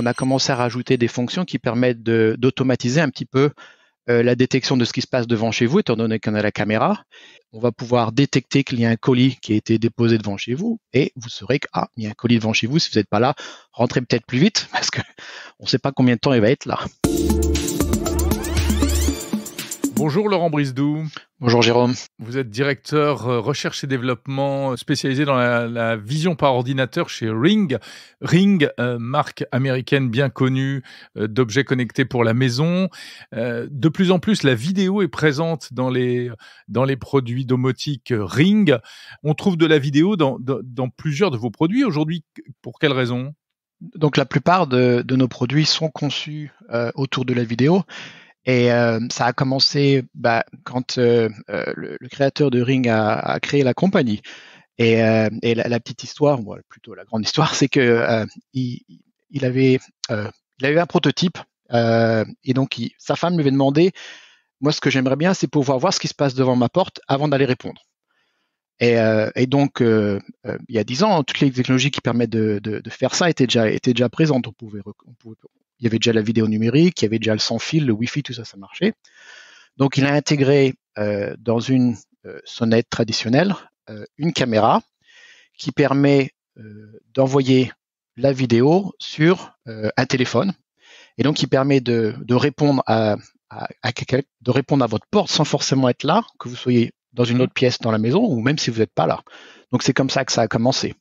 on a commencé à rajouter des fonctions qui permettent d'automatiser un petit peu euh, la détection de ce qui se passe devant chez vous, étant donné qu'on a la caméra. On va pouvoir détecter qu'il y a un colis qui a été déposé devant chez vous et vous saurez qu'il ah, y a un colis devant chez vous. Si vous n'êtes pas là, rentrez peut-être plus vite parce qu'on ne sait pas combien de temps il va être là. Bonjour Laurent Brisdou. Bonjour Jérôme. Vous êtes directeur euh, recherche et développement euh, spécialisé dans la, vision par ordinateur chez Ring. Ring, euh, marque américaine bien connue d'objets connectés pour la maison. de plus en plus, la vidéo est présente dans les, dans les produits domotiques Ring. On trouve de la vidéo dans, plusieurs de vos produits aujourd'hui. Pour quelles raisons Donc la plupart de, de, nos produits sont conçus autour de la vidéo. Et euh, ça a commencé bah, quand euh, euh, le, créateur de Ring a, créé la compagnie. Et, la, petite histoire, ou plutôt la grande histoire, c'est que il, avait, un prototype. et donc, sa femme lui avait demandé, moi, ce que j'aimerais bien, c'est pouvoir voir ce qui se passe devant ma porte avant d'aller répondre. Et, donc, il y a dix ans, toutes les technologies qui permettent de, faire ça étaient déjà, présentes. on pouvait, il y avait déjà la vidéo numérique, il y avait déjà le sans fil, le Wi-Fi, tout ça, ça marchait. Donc il a intégré euh, dans une euh, sonnette traditionnelle euh, une caméra qui permet d'envoyer la vidéo sur un téléphone et donc qui permet de, répondre à, de répondre à votre porte sans forcément être là, que vous soyez dans une mmh. autre pièce dans la maison ou même si vous n'êtes pas là. Donc c'est comme ça que ça a commencé.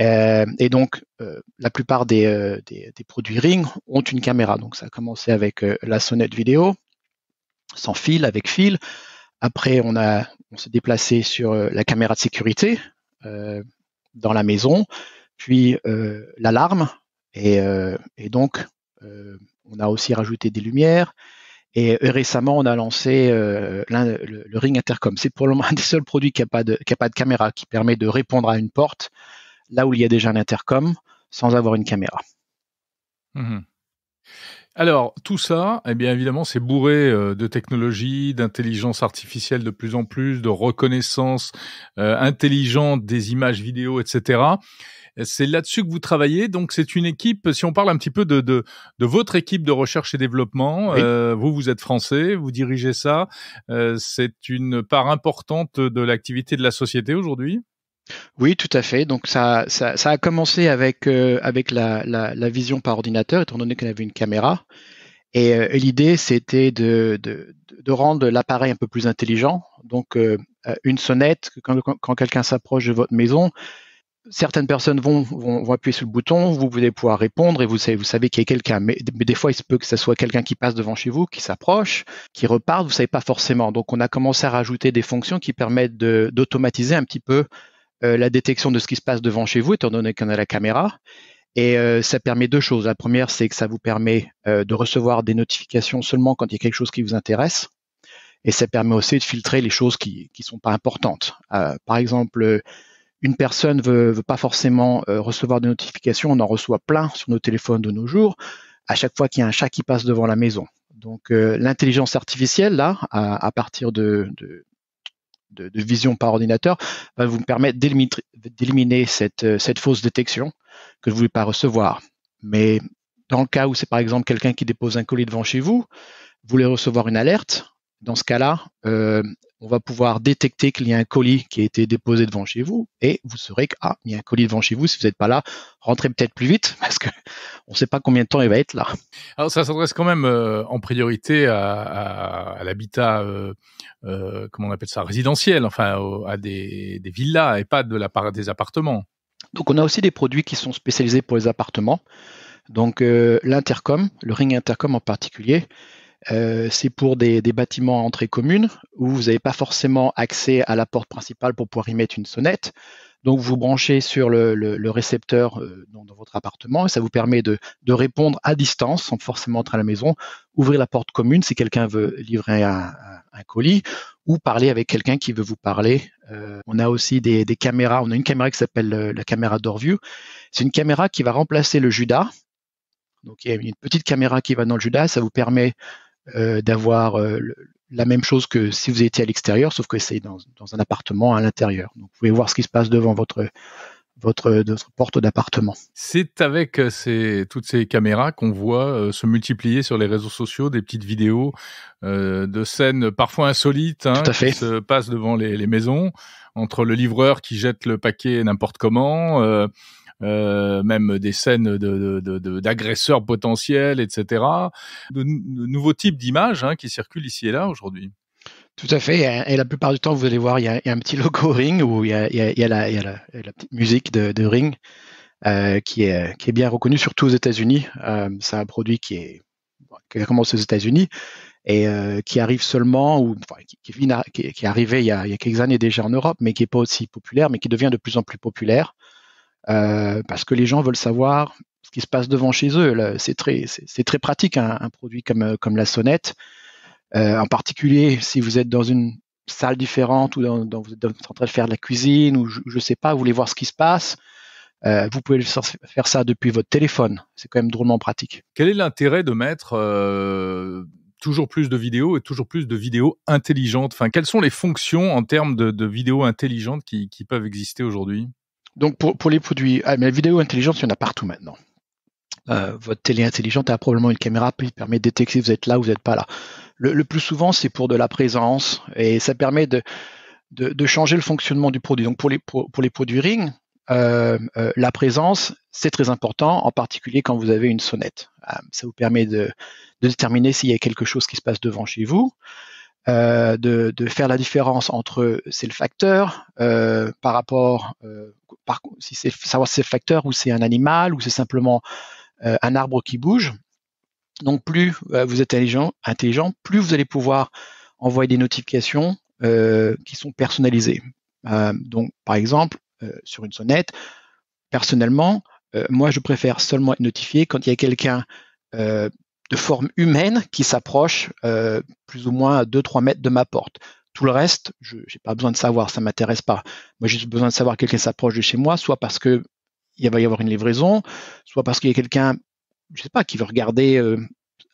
Euh, et donc, euh, la plupart euh, des, produits Ring ont une caméra. Donc, ça a commencé avec la sonnette vidéo, sans fil, avec fil. Après, on, a, on s'est déplacé sur la caméra de sécurité dans la maison, puis l'alarme. Et, donc, on a aussi rajouté des lumières. Et récemment, on a lancé le, Ring Intercom. C'est pour le moment un des seuls produits qui n'a pas, pas, de caméra, qui permet de répondre à une porte là où il y a déjà un intercom sans avoir une caméra. Mhm. Alors, tout ça, eh bien évidemment, c'est bourré euh, de technologies, d'intelligence artificielle de plus en plus, de reconnaissance euh, intelligente des images vidéo, etc. C'est là-dessus que vous travaillez. Donc, c'est une équipe, si on parle un petit peu de, votre équipe de recherche et développement, euh, vous, vous êtes français, vous dirigez ça. c'est une part importante de l'activité de la société aujourd'hui oui, tout à fait. Donc ça, ça, a commencé avec, euh, avec la, vision par ordinateur, étant donné qu'on avait une caméra. Et, euh, l'idée, c'était de, rendre l'appareil un peu plus intelligent. Donc euh, une sonnette, quand, quelqu'un s'approche de votre maison, certaines personnes vont, appuyer sur le bouton, vous voulez pouvoir répondre et vous savez, vous savez qu'il y a quelqu'un. Mais, mais, des fois, il se peut que ce soit quelqu'un qui passe devant chez vous, qui s'approche, qui repart, vous ne savez pas forcément. Donc, on a commencé à rajouter des fonctions qui permettent d'automatiser un petit peu euh, la détection de ce qui se passe devant chez vous, étant donné qu'on a la caméra. Et euh, ça permet deux choses. La première, c'est que ça vous permet euh, de recevoir des notifications seulement quand il y a quelque chose qui vous intéresse. Et ça permet aussi de filtrer les choses qui ne sont pas importantes. par exemple, une personne ne veut, pas forcément recevoir des notifications. On en reçoit plein sur nos téléphones de nos jours, à chaque fois qu'il y a un chat qui passe devant la maison. Donc l'intelligence artificielle, là, à, partir de, de, vision par ordinateur va vous permettre d'éliminer cette, euh, cette fausse détection que vous ne voulez pas recevoir. Mais dans le cas où c'est par exemple quelqu'un qui dépose un colis devant chez vous, vous voulez recevoir une alerte, dans ce cas-là, euh, on va pouvoir détecter qu'il y a un colis qui a été déposé devant chez vous et vous saurez qu'il ah, y a un colis devant chez vous. Si vous n'êtes pas là, rentrez peut-être plus vite parce que on ne sait pas combien de temps il va être là. Alors ça s'adresse quand même euh, en priorité à, l'habitat, euh, euh, on appelle ça, résidentiel, enfin à des, villas et pas de la, des appartements. Donc on a aussi des produits qui sont spécialisés pour les appartements. Donc l'intercom, le ring intercom en particulier euh, c'est pour des, bâtiments à entrée commune où vous n'avez pas forcément accès à la porte principale pour pouvoir y mettre une sonnette. Donc vous branchez sur le, récepteur euh, dans, votre appartement et ça vous permet de, répondre à distance sans forcément être à la maison, ouvrir la porte commune si quelqu'un veut livrer un, colis ou parler avec quelqu'un qui veut vous parler. Euh, on a aussi des, caméras, on a une caméra qui s'appelle la caméra d'orview. C'est une caméra qui va remplacer le Judas. Donc il y a une petite caméra qui va dans le Judas, ça vous permet euh, d'avoir euh, la même chose que si vous étiez à l'extérieur, sauf que c'est dans, un appartement à l'intérieur. Donc vous pouvez voir ce qui se passe devant votre votre, porte d'appartement. C'est avec euh, ces, toutes ces caméras qu'on voit se multiplier sur les réseaux sociaux des petites vidéos de scènes parfois insolites hein, qui se passent devant les, maisons, entre le livreur qui jette le paquet n'importe comment. Euh, même des scènes d'agresseurs potentiels, etc. De, nouveaux types d'images hein, qui circulent ici et là aujourd'hui. Tout à fait. Et la plupart du temps, vous allez voir, il y a, un petit logo Ring où il y a, la, petite musique de, Ring euh, qui, est, bien reconnue, surtout aux États-Unis. Euh, c'est un produit qui, est, qui commence aux États-Unis et qui arrive seulement, ou qui, qui, est arrivé il y, a, quelques années déjà en Europe, mais qui n'est pas aussi populaire, mais qui devient de plus en plus populaire. Euh, parce que les gens veulent savoir ce qui se passe devant chez eux. C'est très, très pratique hein, un, produit comme, euh, comme la sonnette. Euh, en particulier, si vous êtes dans une salle différente ou dans, vous êtes en train de faire de la cuisine ou je ne sais pas, vous voulez voir ce qui se passe, vous pouvez faire ça depuis votre téléphone. C'est quand même drôlement pratique. Quel est l'intérêt de mettre toujours plus de vidéos et toujours plus de vidéos intelligentes Enfin, quelles sont les fonctions en termes de, vidéos intelligentes qui peuvent exister aujourd'hui donc pour, les produits, ah, mais la vidéo intelligente, il y en a partout maintenant. Euh, votre télé intelligente a probablement une caméra qui permet de détecter si vous êtes là ou vous n'êtes pas là. Le, plus souvent, c'est pour de la présence et ça permet de, changer le fonctionnement du produit. Donc pour les, pour, les produits Ring, euh, euh, la présence, c'est très important, en particulier quand vous avez une sonnette. ça vous permet de déterminer s'il y a quelque chose qui se passe devant chez vous. Euh, de, de, faire la différence entre c'est le facteur euh, par rapport, euh, par, si c'est savoir c'est le facteur ou c'est un animal ou c'est simplement euh, un arbre qui bouge. Donc plus euh, vous êtes intelligent, intelligent, plus vous allez pouvoir envoyer des notifications qui sont personnalisées. donc par exemple sur une sonnette, personnellement, moi je préfère seulement être notifié quand il y a quelqu'un de forme humaine qui s'approche euh, plus ou moins à 2-3 mètres de ma porte. Tout le reste, je n'ai pas besoin de savoir, ça m'intéresse pas. Moi, j'ai juste besoin de savoir quelqu'un s'approche de chez moi, soit parce que il va y avoir une livraison, soit parce qu'il y a quelqu'un, je ne sais pas, qui veut regarder euh,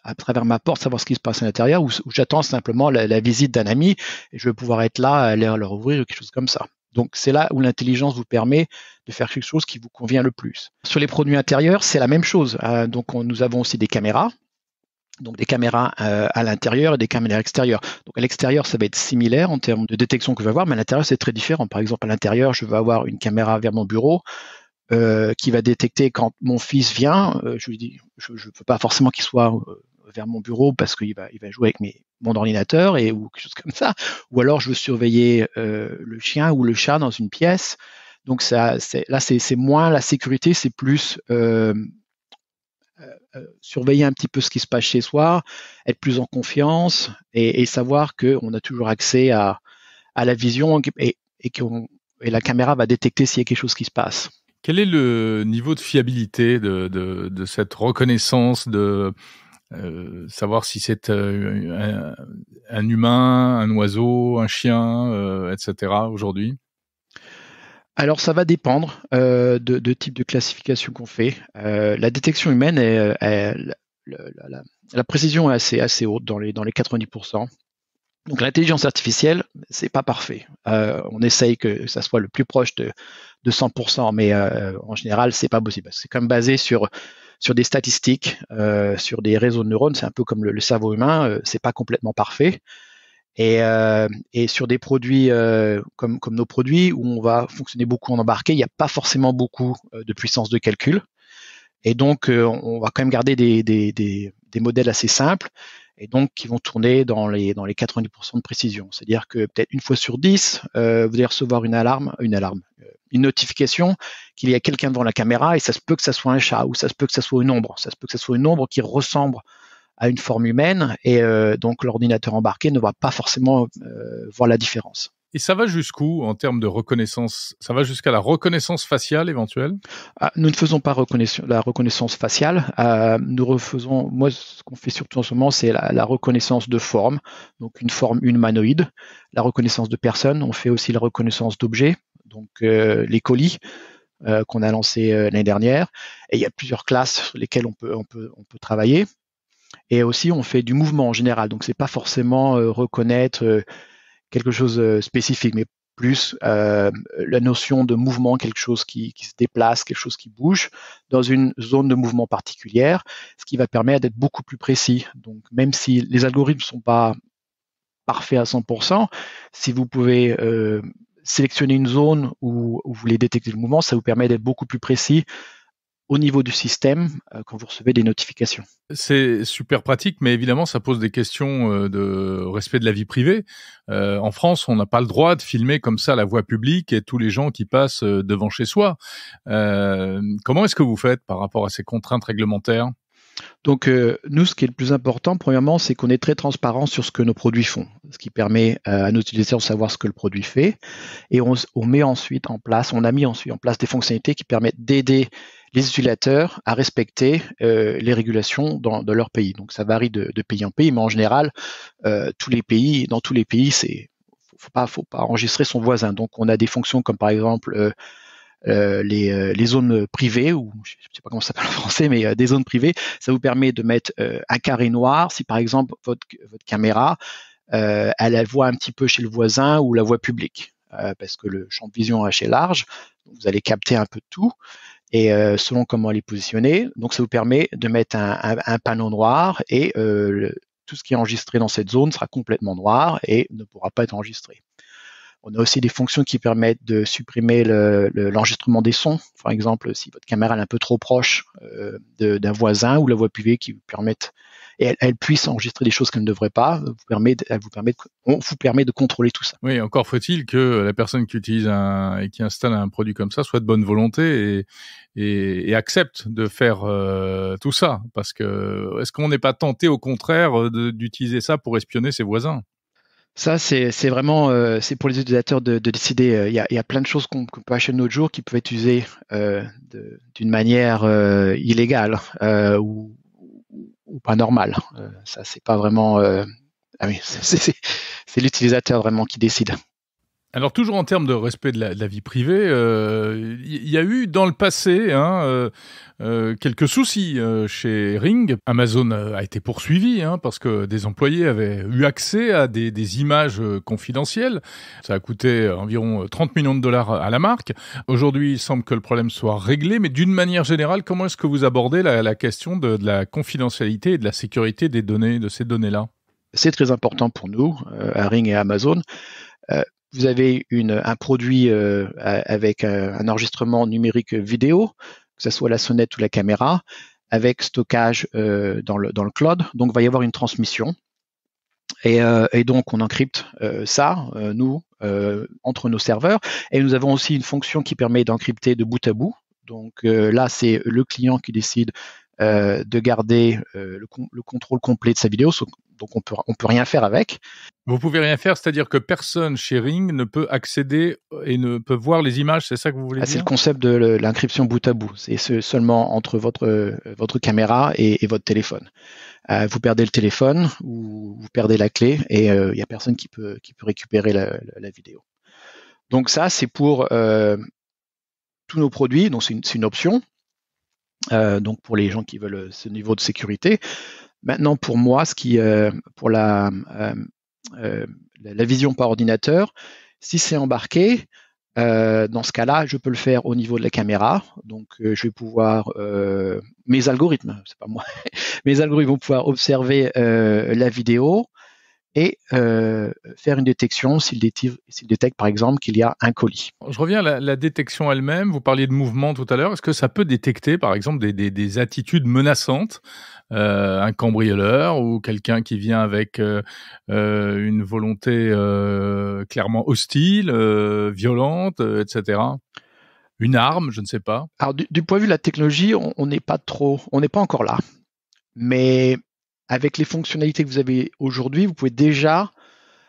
à travers ma porte, savoir ce qui se passe à l'intérieur, ou, j'attends simplement la, visite d'un ami et je vais pouvoir être là, aller leur ouvrir ou quelque chose comme ça. Donc c'est là où l'intelligence vous permet de faire quelque chose qui vous convient le plus. Sur les produits intérieurs, c'est la même chose. Hein. donc nous avons aussi des caméras donc des caméras euh, à l'intérieur et des caméras extérieures. Donc à l'extérieur, ça va être similaire en termes de détection que je vais avoir, mais à l'intérieur, c'est très différent. Par exemple, à l'intérieur, je vais avoir une caméra vers mon bureau euh, qui va détecter quand mon fils vient. Euh, je lui dis, je ne veux pas forcément qu'il soit vers mon bureau parce qu'il va, il va jouer avec mes, mon ordinateur et ou quelque chose comme ça. Ou alors, je veux surveiller le chien ou le chat dans une pièce. Donc ça, là, c'est moins la sécurité, c'est plus euh, euh, surveiller un petit peu ce qui se passe chez soi, être plus en confiance et, savoir qu'on a toujours accès à, à la vision et, et, la caméra va détecter s'il y a quelque chose qui se passe. Quel est le niveau de fiabilité de, cette reconnaissance, de euh, savoir si c'est un, humain, un oiseau, un chien, etc. aujourd'hui alors ça va dépendre euh, de, type de classification qu'on fait. Euh, la détection humaine, la, précision est assez, assez haute, dans les, dans les 90%. Donc l'intelligence artificielle, c'est pas parfait. Euh, on essaye que ça soit le plus proche de, 100%, mais en général, c'est pas possible. C'est quand même basé sur, sur des statistiques, sur des réseaux de neurones. C'est un peu comme le, le cerveau humain, c'est pas complètement parfait. Et, euh, et sur des produits euh, comme, comme nos produits, où on va fonctionner beaucoup en embarqué, il n'y a pas forcément beaucoup euh, de puissance de calcul. Et donc, euh, on va quand même garder des, des, des, des, modèles assez simples et donc qui vont tourner dans les, dans les 90% de précision. C'est-à-dire que peut-être une fois sur 10, euh, vous allez recevoir une alarme, une alarme, euh, une notification qu'il y a quelqu'un devant la caméra et ça se peut que ça soit un chat ou ça se peut que ça soit une ombre. Ça se peut que ça soit une ombre qui ressemble à une forme humaine et euh, donc l'ordinateur embarqué ne va pas forcément euh, voir la différence. Et ça va jusqu'où en termes de reconnaissance Ça va jusqu'à la reconnaissance faciale éventuelle ah, Nous ne faisons pas la reconnaissance faciale. Euh, nous refaisons, moi, ce qu'on fait surtout en ce moment, c'est la, reconnaissance de forme, donc une forme humanoïde, la reconnaissance de personnes. On fait aussi la reconnaissance d'objets, donc euh, les colis. Euh, qu'on a lancés l'année dernière. Et il y a plusieurs classes sur lesquelles on peut, on peut, on peut travailler. Et aussi, on fait du mouvement en général. Donc, ce n'est pas forcément euh, reconnaître euh, quelque chose de euh, spécifique, mais plus la notion de mouvement, quelque chose qui, se déplace, quelque chose qui bouge dans une zone de mouvement particulière, ce qui va permettre d'être beaucoup plus précis. Donc, même si les algorithmes ne sont pas parfaits à 100%, si vous pouvez sélectionner une zone où vous voulez détecter le mouvement, ça vous permet d'être beaucoup plus précis au niveau du système euh, quand vous recevez des notifications. C'est super pratique, mais évidemment, ça pose des questions euh, de respect de la vie privée. Euh, en France, on n'a pas le droit de filmer comme ça la voie publique et tous les gens qui passent devant chez soi. comment est-ce que vous faites par rapport à ces contraintes réglementaires donc nous, ce qui est le plus important, premièrement, c'est qu'on est très transparent sur ce que nos produits font, ce qui permet à nos utilisateurs de savoir ce que le produit fait. Et on, on, met ensuite en place, on a mis ensuite en place des fonctionnalités qui permettent d'aider les utilisateurs à respecter euh, les régulations dans, leur pays. Donc ça varie de, pays en pays, mais en général, euh, tous les pays, dans tous les pays, c'est faut pas, faut pas enregistrer son voisin. Donc on a des fonctions comme par exemple euh, les, zones privées, ou je ne sais pas comment ça s'appelle en français, mais des zones privées, ça vous permet de mettre un carré noir si par exemple votre, votre caméra, elle la voit un petit peu chez le voisin ou la voie publique, parce que le champ de vision est assez large, vous allez capter un peu de tout et euh, selon comment elle est positionnée. Donc ça vous permet de mettre un, panneau noir et euh, tout ce qui est enregistré dans cette zone sera complètement noir et ne pourra pas être enregistré. On a aussi des fonctions qui permettent de supprimer l'enregistrement des sons. Par exemple, si votre caméra est un peu trop proche euh, d'un voisin ou la voix privée qui vous permettent, et elle, puisse enregistrer des choses qu'elle ne devrait pas, vous permet, elle vous permet, de, on vous permet de contrôler tout ça. Oui, encore faut-il que la personne qui utilise un, et qui installe un produit comme ça soit de bonne volonté et, et, accepte de faire euh, tout ça. Parce que est-ce qu'on n'est pas tenté au contraire d'utiliser ça pour espionner ses voisins ça, c'est vraiment euh, c'est pour les utilisateurs de, décider. Euh, il y, a, plein de choses qu'on peut acheter de nos jours qui peuvent être usées euh, d'une manière illégale ou, ou, pas normale. ça, c'est pas vraiment. Ah oui, c'est l'utilisateur vraiment qui décide. Alors toujours en termes de respect de la, vie privée, il euh, y, a eu dans le passé hein, euh, euh, quelques soucis chez Ring. Amazon a été poursuivi hein, parce que des employés avaient eu accès à des, images confidentielles. Ça a coûté environ 30 millions de dollars à la marque. Aujourd'hui, il semble que le problème soit réglé, mais d'une manière générale, comment est-ce que vous abordez la, question de, la confidentialité et de la sécurité des données, de ces données-là C'est très important pour nous, à Ring et Amazon vous avez un produit euh, avec euh, un enregistrement numérique vidéo, que ce soit la sonnette ou la caméra, avec stockage euh, dans, le, cloud. Donc, il va y avoir une transmission. et donc, on encrypte ça, nous, entre nos serveurs. Et nous avons aussi une fonction qui permet d'encrypter de bout à bout. Donc là, c'est le client qui décide euh, de garder euh, le, contrôle complet de sa vidéo, donc on peut, on peut rien faire avec. Vous pouvez rien faire, c'est-à-dire que personne chez Ring ne peut accéder et ne peut voir les images, c'est ça que vous voulez ah, dire C'est le concept de l'inscription bout à bout, c'est seulement entre votre, euh, votre caméra et, votre téléphone. vous perdez le téléphone ou vous perdez la clé et il y n'y a personne qui peut, qui peut récupérer la, vidéo. Donc ça, c'est pour tous nos produits, donc c'est une, option, euh, donc pour les gens qui veulent euh, ce niveau de sécurité. Maintenant, pour moi, euh, pour la, la vision par ordinateur, si c'est embarqué, dans ce cas-là, je peux le faire au niveau de la caméra. Donc, je vais pouvoir mes algorithmes, c'est pas moi, mes algorithmes vont pouvoir observer la vidéo, et euh, faire une détection s'il détecte, par exemple qu'il y a un colis. Je reviens à la, détection elle-même. Vous parliez de mouvement tout à l'heure. Est-ce que ça peut détecter par exemple des, attitudes menaçantes euh, Un cambrioleur ou quelqu'un qui vient avec euh, une volonté clairement hostile, violente, etc une arme, je ne sais pas. Alors du, du point de vue de la technologie, on n'est pas trop, on n'est pas encore là. Mais avec les fonctionnalités que vous avez aujourd'hui, vous pouvez déjà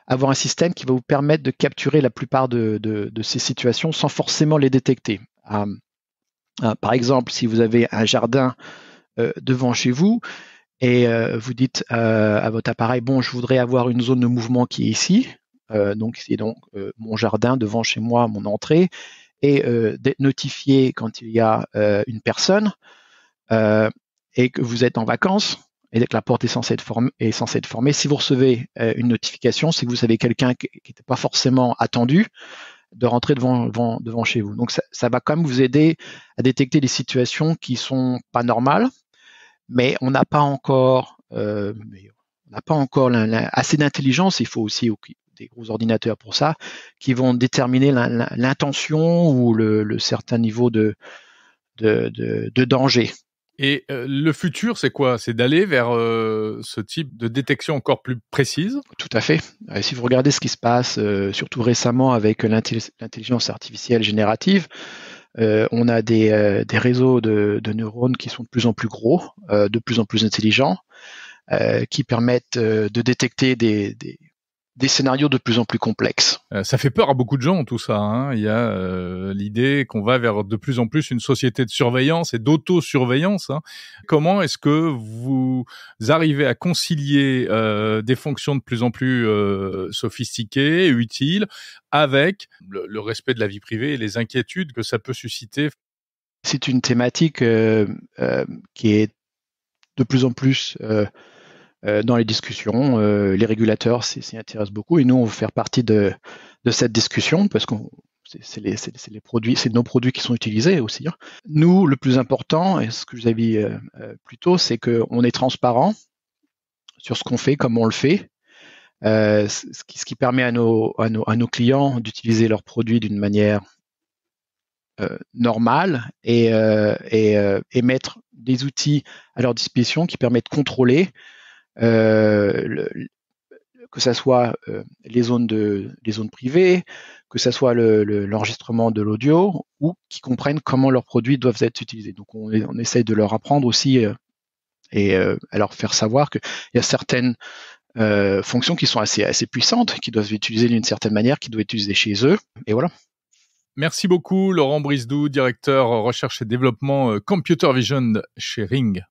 avoir un système qui va vous permettre de capturer la plupart de, ces situations sans forcément les détecter. Ah, ah, par exemple, si vous avez un jardin euh, devant chez vous et euh, vous dites euh, à votre appareil, bon, je voudrais avoir une zone de mouvement qui est ici, donc c'est donc mon jardin devant chez moi, mon entrée, et d'être notifié quand il y a une personne et que vous êtes en vacances, et que la porte est censée être formée, si vous recevez euh, une notification, c'est que vous avez quelqu'un qui n'était pas forcément attendu de rentrer devant, devant, chez vous. Donc ça, va quand même vous aider à détecter des situations qui ne sont pas normales, mais on n'a pas encore, euh, n'a pas encore assez d'intelligence. Il faut aussi des gros ordinateurs pour ça, qui vont déterminer l'intention ou le, certain niveau de, de danger. Et euh, le futur, c'est quoi C'est d'aller vers euh, ce type de détection encore plus précise Tout à fait. si vous regardez ce qui se passe, euh, surtout récemment avec l'intelligence artificielle générative, on a des, réseaux de, neurones qui sont de plus en plus gros, de plus en plus intelligents, qui permettent de détecter des, des scénarios de plus en plus complexes. Euh, ça fait peur à beaucoup de gens tout ça. Hein. Il y a euh, l'idée qu'on va vers de plus en plus une société de surveillance et d'auto-surveillance. Hein. Comment est-ce que vous arrivez à concilier euh, des fonctions de plus en plus sophistiquées, utiles, avec le respect de la vie privée et les inquiétudes que ça peut susciter C'est une thématique qui est de plus en plus euh, dans les discussions. Euh, les régulateurs s'y intéressent beaucoup et nous, on veut faire partie de, cette discussion parce qu'on c'est les, produits, c'est nos produits qui sont utilisés aussi. Hein. Nous, le plus important, et ce que je vous avais dit euh, plus tôt, c'est qu'on est transparent sur ce qu'on fait, comment on le fait, ce, qui, permet à nos, à nos, clients d'utiliser leurs produits d'une manière normale et, et, mettre des outils à leur disposition qui permettent de contrôler euh, que ce soit euh, les zones de les zones privées, que ce soit l'enregistrement le, de l'audio ou qui comprennent comment leurs produits doivent être utilisés. Donc on, essaye de leur apprendre aussi euh, et alors leur faire savoir qu'il y a certaines fonctions qui sont assez assez puissantes, qui doivent être utilisées d'une certaine manière, qui doivent être utilisées chez eux. Et voilà. Merci beaucoup Laurent Brisdou, directeur recherche et développement Computer Vision chez Ring.